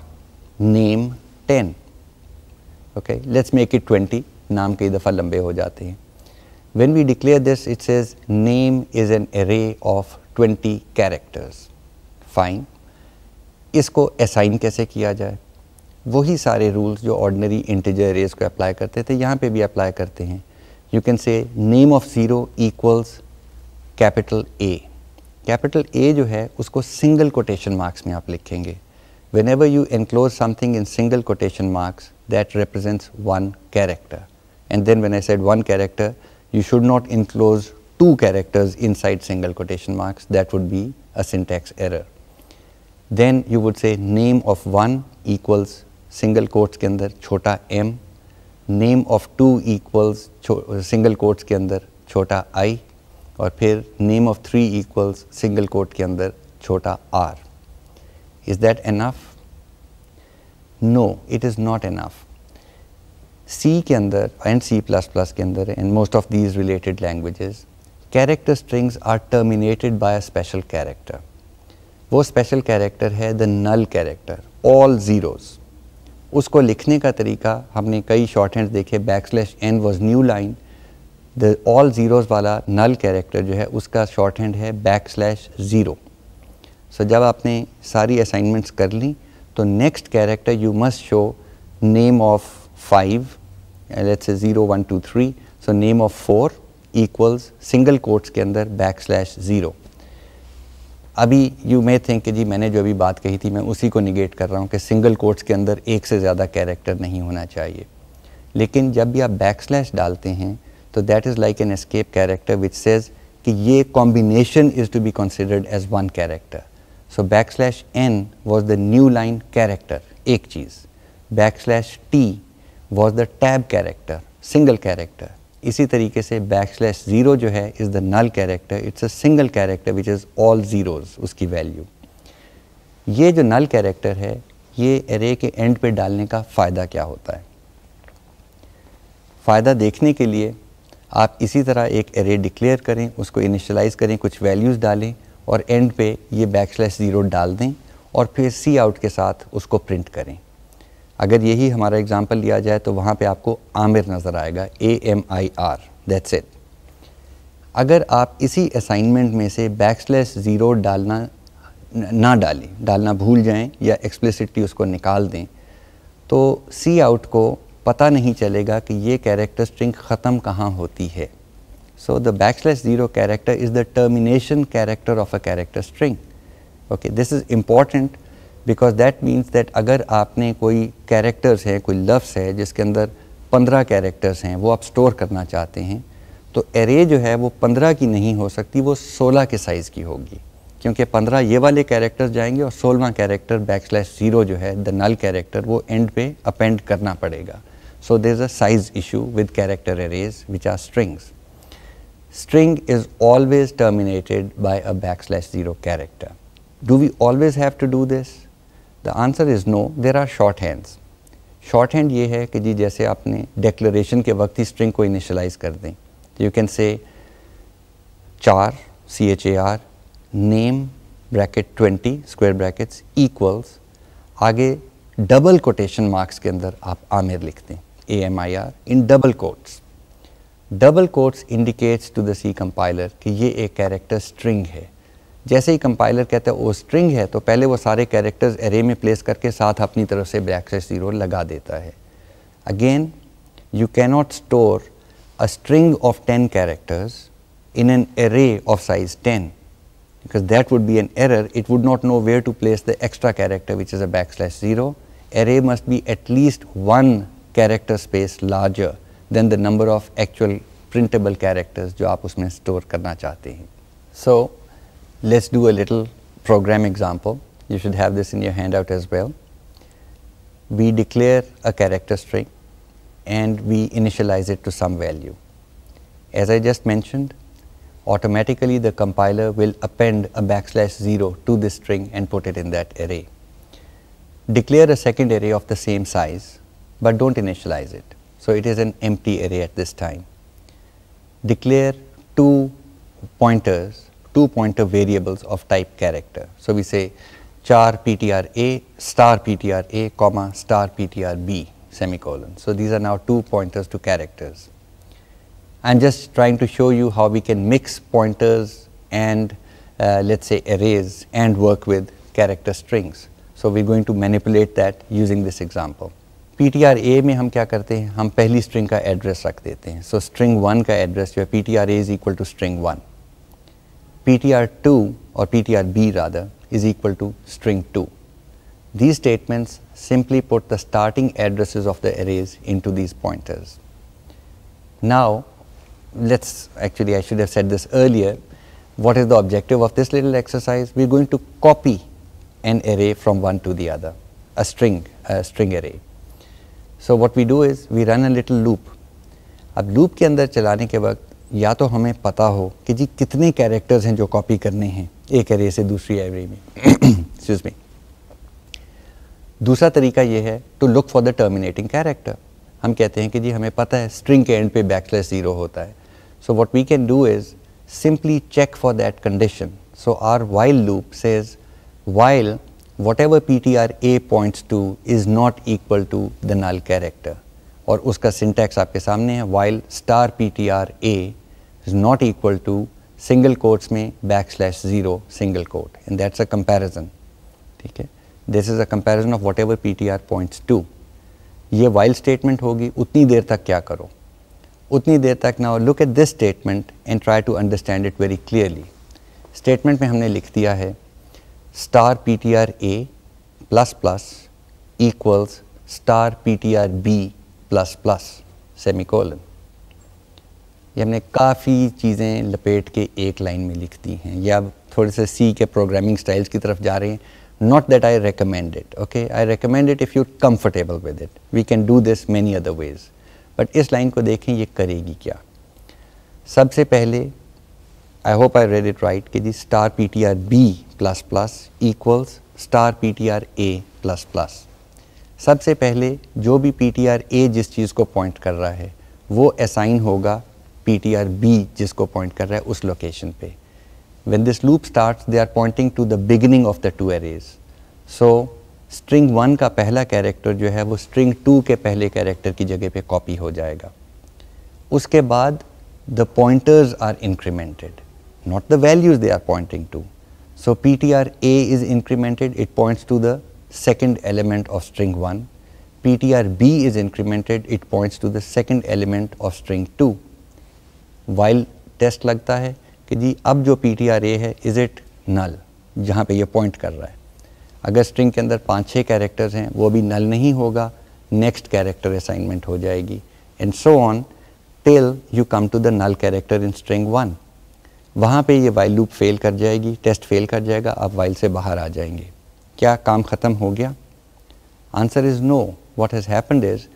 name 10. Okay, let's make it 20. Naam ke दफ़ा lambe ho jate हैं when we declare this, it says name is an array of 20 characters. Fine. इसको assign कैसे किया जाए? वही sare rules जो ordinary integer arrays को apply करते थे, यहाँ पे भी apply करते हैं. You can say name of zero equals capital A. Capital A जो है, usko single quotation marks में आप लिखेंगे. Whenever you enclose something in single quotation marks, that represents one character. And then when I said one character, you should not enclose two characters inside single quotation marks that would be a syntax error. Then you would say name of one equals single quotes ke अंदर chota m, name of two equals single quotes ke अंदर chota i or pair name of three equals single quote ke अंदर chota r. Is that enough? No, it is not enough. सी के अंदर and C plus plus के अंदर and most of these related languages character strings are terminated by a special character वो special character है the null character all zeros उसको लिखने का तरीका हमने कई शॉर्ट हैंड देखे backslash n was new line the all zeros वाला नल कैरेक्टर जो है उसका शॉर्ट हैंड है बैक स्लैश ज़ीरो सो जब आपने सारी असाइनमेंट्स कर ली तो next character you must show name of 5 and uh, let's say 0 1 2 3 so name of 4 equals single quotes के अंदर बैक स्लैश ज़ीरो अभी यू मे थिंक कि जी मैंने जो अभी बात कही थी मैं उसी को निगेट कर रहा हूँ कि सिंगल कोट्स के अंदर एक से ज़्यादा कैरेक्टर नहीं होना चाहिए लेकिन जब भी आप बैक स्लैश डालते हैं तो that is like an escape character which says कि ये combination is to be considered as one character so backslash n was the new line character एक चीज़ backslash t was the tab character single character इसी तरीके से backslash zero जो है is the null character it's a single character which is all zeros उसकी value ये जो नल कैरेक्टर है ये एरे के एंड पे डालने का फ़ायदा क्या होता है फ़ायदा देखने के लिए आप इसी तरह एक एरे डिक्लेयर करें उसको इनिशलाइज़ करें कुछ वैल्यूज़ डालें और एंड पे ये बैक स्लैश ज़ीरो डाल दें और फिर सी आउट के साथ उसको प्रिंट करें अगर यही हमारा एग्ज़ाम्पल लिया जाए तो वहाँ पे आपको आमिर नज़र आएगा A M I R that's it अगर आप इसी असाइनमेंट में से बैक ज़ीरो डालना ना डालें डालना भूल जाएं या एक्सप्लिसिटली उसको निकाल दें तो सी आउट को पता नहीं चलेगा कि ये कैरेक्टर स्ट्रिंग ख़त्म कहाँ होती है so the backslash zero character is the termination character of a character string okay this is important because that means that अगर आपने कोई कैरेक्टर्स है कोई लफ्स है जिसके अंदर पंद्रह कैरेक्टर्स हैं वो आप स्टोर करना चाहते हैं तो एरे जो है वो पंद्रह की नहीं हो सकती वो सोलह के साइज़ की होगी क्योंकि पंद्रह ये वाले कैरेक्टर्स जाएंगे और सोलवा कैरेक्टर बैक स्लैश ज़ीरो जो है द नल कैरेक्टर वो एंड पे अपेंड करना पड़ेगा so there a size issue with character arrays which are strings string is always terminated by a backslash zero character do we always have to do this the answer is no there are shorthands shorthand ये है कि जी जैसे आपने declaration के वक्त ही string को initialise कर दें you can say char C H A R name bracket twenty square brackets equals आगे डबल कोटेशन मार्क्स के अंदर आप आमिर लिखते हैं A M I R in double quotes double quotes indicates to the C compiler कि ये एक character string है जैसे ही कंपाइलर कहता है ओ स्ट्रिंग है तो पहले वो सारे कैरेक्टर्स एरे में प्लेस करके साथ अपनी तरफ से बैकसेस ज़ीरो लगा देता है again you cannot store a string of 10 characters in an array of size 10 because that would be an error it would not know where to place the extra character which is a backslash 0 array must be at least one character space larger than the number of actual printable characters जो आप उसमें store करना चाहते हैं so Let's do a little program example. You should have this in your handout as well. We declare a character string and we initialize it to some value. As I just mentioned, automatically the compiler will append a backslash 0 to this string and put it in that array. Declare a second array of the same size, but do not initialize it. So, it is an empty array at this time. Declare two pointers two pointer variables of type character. So, we say char ptr a star ptr a comma star ptr b semicolon. So, these are now two pointers to characters. I am just trying to show you how we can mix pointers and uh, let us say arrays and work with character strings. So, we are going to manipulate that using this example. Ptr a array में kya karte? करते हैं string पहली address का address रख देते हैं so string one का address जो है P T R PTR2 or PTRB rather is equal to string 2. These statements simply put the starting addresses of the arrays into these pointers. Now, let's actually, I should have said this earlier. What is the objective of this little exercise? We're going to copy an array from one to the other, a string, a string array. So, what we do is we run a little loop. A loop ke andar chalane ke वक्त या तो हमें पता हो कि जी कितने characters हैं जो कॉपी करने हैं एक एरे से दूसरी एवरे में एक्सक्यूज मी दूसरा तरीका यह है to look for the terminating character हम कहते हैं कि जी हमें पता है स्ट्रिंग के एंड पे बैकस्लैश ज़ीरो होता है so what we can do is simply that condition so our while loop says while whatever P T R A point to is not equal to the null character और उसका syntax आपके सामने है star P T R A is not equal to single quotes में backslash zero single quote and that's a comparison ठीक है this is a comparison of whatever P T R points to ये while statement होगी उतनी देर तक क्या करो उतनी देर तक ना look at this statement and try to understand it very clearly statement में हमने लिख दिया है star P T R A plus plus equals star P T R B plus plus semicolon ये हमने काफ़ी चीज़ें लपेट के एक लाइन में लिख दी हैं या अब थोड़े से सी के प्रोग्रामिंग स्टाइल्स की तरफ जा रहे हैं not that I recommend it okay I recommend it if you comfortable with it we can do this many other ways but इस लाइन को देखें ये करेगी क्या सबसे पहले I hope I read it right कि जी star P T R B plus plus equals star P T R A plus plus सबसे पहले जो भी पी टी आर ए जिस चीज़ को पॉइंट कर रहा है वो असाइन होगा PTR B जिसको पॉइंट कर रहा है उस When this loop starts, they are pointing to the beginning of the two arrays. So, string one का character जो है, string two के character की जगह पे copy हो जाएगा. the pointers are incremented, not the values they are pointing to. So, PTR A is incremented. It points to the second element of string one. PTR B is incremented. It points to the second element of string two. While test लगता है कि जी अब जो P T R ए है is it नल जहाँ पे ये पॉइंट कर रहा है अगर स्ट्रिंग के अंदर पाँच छः कैरेक्टर्स हैं वो भी नल नहीं होगा नेक्स्ट कैरेक्टर असाइनमेंट हो जाएगी and so on till you come to the null character in string one वहाँ पे ये वाइल लूप फेल कर जाएगी टेस्ट फेल कर जाएगा आप वाइल से बाहर आ जाएंगे क्या काम ख़त्म हो गया answer is no what has happened is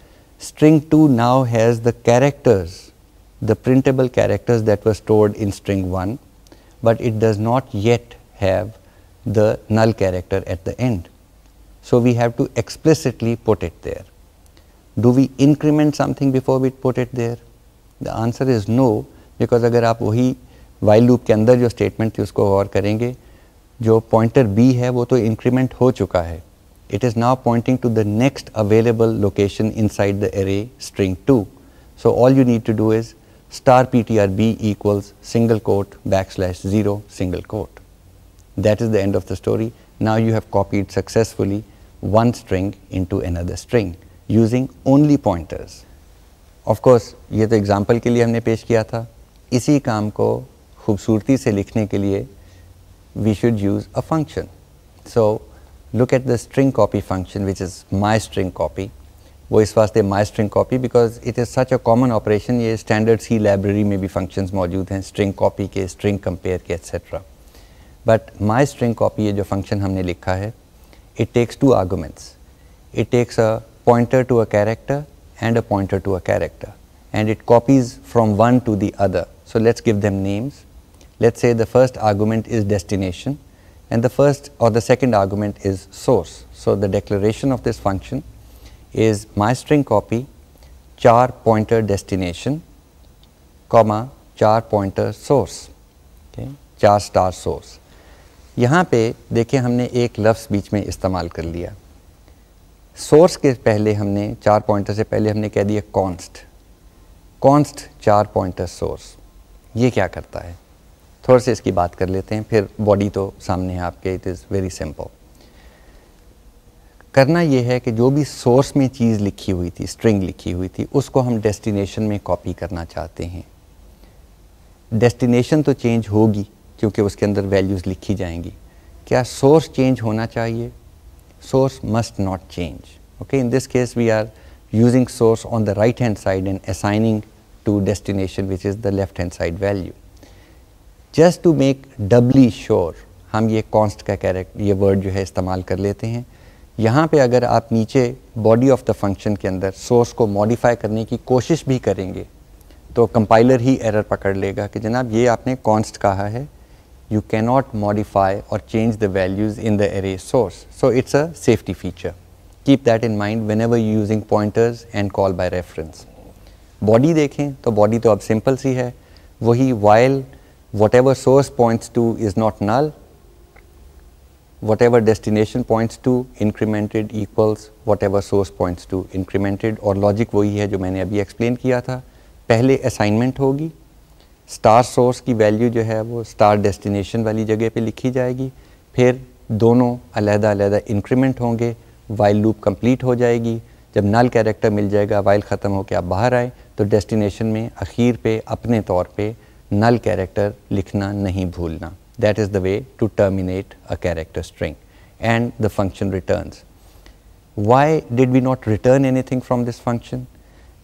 string two now has the characters the printable characters that were stored in string 1, but it does not yet have the null character at the end. So, we have to explicitly put it there. Do we increment something before we put it there? The answer is no, because अगर आप वही while loop के अंदर जो statement थी उसको गौर करेंगे जो pointer b है वो तो increment हो चुका है it is now pointing to the next available location inside the array string 2. So all you need to do is star PTRB equals single quote backslash 0 single quote. That is the end of the story. Now you have copied successfully one string into another string using only pointers. Of course, ये तो example के लिए हमने पेश किया था इसी काम को खूबसूरती से लिखने के लिए we should use a function. So look at the string copy function which is my string copy वो इस वास्ते my string because it is such a common operation. Common operation ये स्टैंडर्ड सी लाइब्रेरी में भी functions मौजूद हैं string copy के string compare के et cetera but my string copy ये जो फंक्शन हमने लिखा है it takes two arguments. It takes a pointer to a character and a pointer to a character and it copies from one to the other. So let's give them names. Let's say the first argument is destination and the first or the second argument is source. So the declaration of this function is my string copy char pointer destination comma char pointer source okay, char star source यहाँ पे देखें हमने एक लफ्ज़ बीच में इस्तेमाल कर लिया सोर्स के पहले हमने चार पॉइंटर से पहले हमने कह दिया const const char pointer source ये क्या करता है थोड़ा से इसकी बात कर लेते हैं फिर बॉडी तो सामने है आपके इट इज़ वेरी सिंपल करना यह है कि जो भी सोर्स में चीज़ लिखी हुई थी स्ट्रिंग लिखी हुई थी उसको हम डेस्टिनेशन में कॉपी करना चाहते हैं डेस्टिनेशन तो चेंज होगी क्योंकि उसके अंदर वैल्यूज़ लिखी जाएंगी क्या सोर्स चेंज होना चाहिए source must not change okay in this case we are using source on the right hand side and assigning to destination which is the left hand side value just to make doubly sure हम ये const का correct ये word जो है इस्तेमाल कर लेते हैं यहाँ पे अगर आप नीचे बॉडी ऑफ द फंक्शन के अंदर सोर्स को मॉडिफाई करने की कोशिश भी करेंगे तो कंपाइलर ही एरर पकड़ लेगा कि जनाब ये आपने कॉन्स्ट कहा है यू कैनॉट मॉडिफाई और change the values in the array source so it's a safety feature keep that in mind whenever you using pointers and call by reference body देखें तो बॉडी तो अब simple सी है वही while whatever source point to is not null whatever destination points to incremented equals whatever source points to incremented और logic वही है जो मैंने अभी explain किया था पहले assignment होगी star source की value जो है वो star destination वाली जगह पे लिखी जाएगी फिर दोनों अलहदा अलहदा increment होंगे while loop complete हो जाएगी जब नल कैरेक्टर मिल जाएगा वाइल ख़त्म होकर आप बाहर आए तो destination में अखीर पे अपने तौर पे null character लिखना नहीं भूलना That is the way to terminate a character string. And the function returns. Why did we not return anything from this function?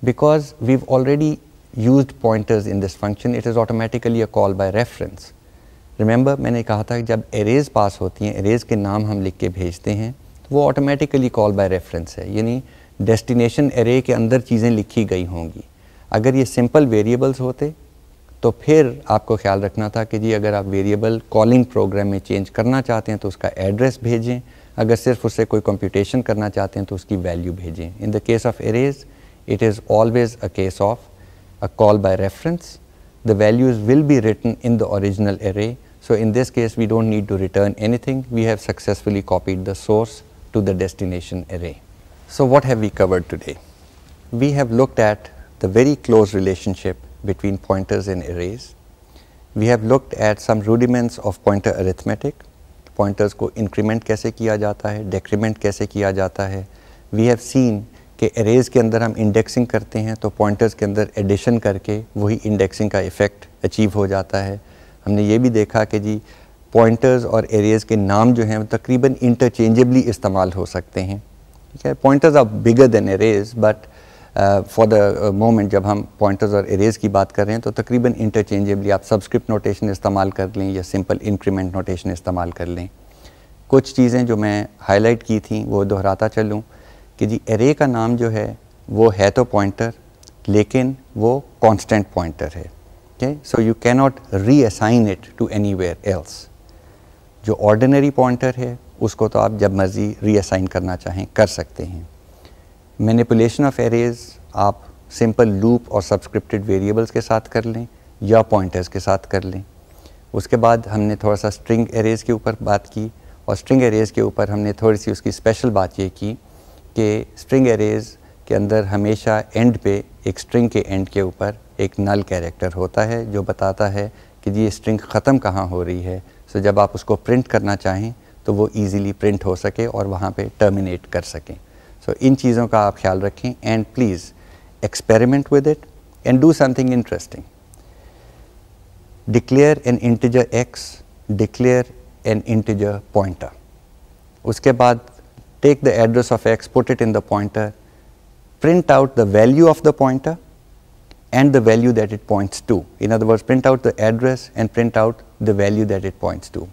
Because we've already used pointers in this function, it is automatically a call by reference. Remember, मैंने कहा था जब arrays pass होती hain, arrays ke naam हम लिख के भेजते हैं, automatically call by reference hai. Yani destination array ke andar चीज़ें likhi gayi hongi. Agar ye simple variables hote. तो फिर आपको ख्याल रखना था कि जी अगर आप वेरिएबल कॉलिंग प्रोग्राम में चेंज करना चाहते हैं तो उसका एड्रेस भेजें अगर सिर्फ उससे कोई कंप्यूटेशन करना चाहते हैं तो उसकी वैल्यू भेजें in the case of arrays it is always a case of a call by reference the values will be written in the original array So in this case, we don't need to return anything. We have successfully copied the source to the destination array. So what have we covered today? We have looked at the very close relationship between pointers and arrays. We have looked at some rudiments of pointer arithmetic. Pointers ko increment kaise kiya jata hai, decrement kaise kiya jata hai. We have seen कि arrays के अंदर हम indexing करते हैं तो pointers के अंदर addition करके वही indexing का effect achieve हो जाता है हमने ये भी देखा कि जी पॉइंटर्स और एरियाज़ के नाम जो हैं तकरीबन इंटरचेंजेबली इस्तेमाल हो सकते हैं ठीक है pointers are bigger than arrays but for the moment जब हम पॉइंटर्स और एरेज की बात कर रहे हैं तो तकरीबन इंटरचेंजेबली आप सबस्क्रिप्ट नोटेशन इस्तेमाल कर लें या सिंपल इंक्रीमेंट नोटेशन इस्तेमाल कर लें कुछ चीज़ें जो मैं हाईलाइट की थी वो दोहराता चलूँ कि जी एरे का नाम जो है वो है तो पॉइंटर लेकिन वो कॉन्स्टेंट पॉइंटर है okay not reassign it to anywhere else जो ऑर्डिनरी पॉइंटर है उसको तो आप जब मर्ज़ी रीअसाइन करना चाहें कर सकते हैं मैनिपुलेशन ऑफ एरेज आप सिंपल लूप और सब्सक्रिप्टेड वेरिएबल्स के साथ कर लें या पॉइंटर्स के साथ कर लें उसके बाद हमने थोड़ा सा स्ट्रिंग एरेज के ऊपर बात की और स्ट्रिंग एरेज के ऊपर हमने थोड़ी सी उसकी स्पेशल बात ये की कि स्ट्रिंग एरेज के अंदर हमेशा एंड पे एक स्ट्रिंग के एंड के ऊपर एक नल कैरेक्टर होता है जो बताता है कि ये स्ट्रिंग ख़त्म कहाँ हो रही है सो जब आप उसको प्रिंट करना चाहें तो वो ईज़िली प्रिंट हो सके और वहाँ पर टर्मिनेट कर सकें सो इन चीज़ों का आप ख्याल रखें and please experiment with it and do something interesting declare an integer x declare an integer pointer उसके बाद take the address of x put it in the pointer print out the value of the pointer and the value that it points to in other words print out the address and print out the value that it points to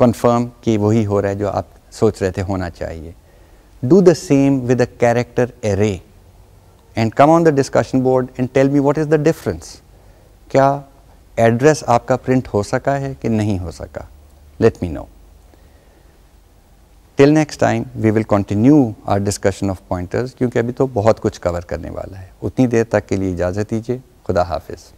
confirm कि वही हो रहा है जो आप सोच रहे थे होना चाहिए do the same with a character array and come on the discussion board and tell me what is the difference. क्या एड्रेस आपका प्रिंट हो सका है कि नहीं हो सका let me know till next time we will continue our discussion of pointers क्योंकि अभी तो बहुत कुछ कवर करने वाला है उतनी देर तक के लिए इजाज़त दीजिए खुदा हाफिज़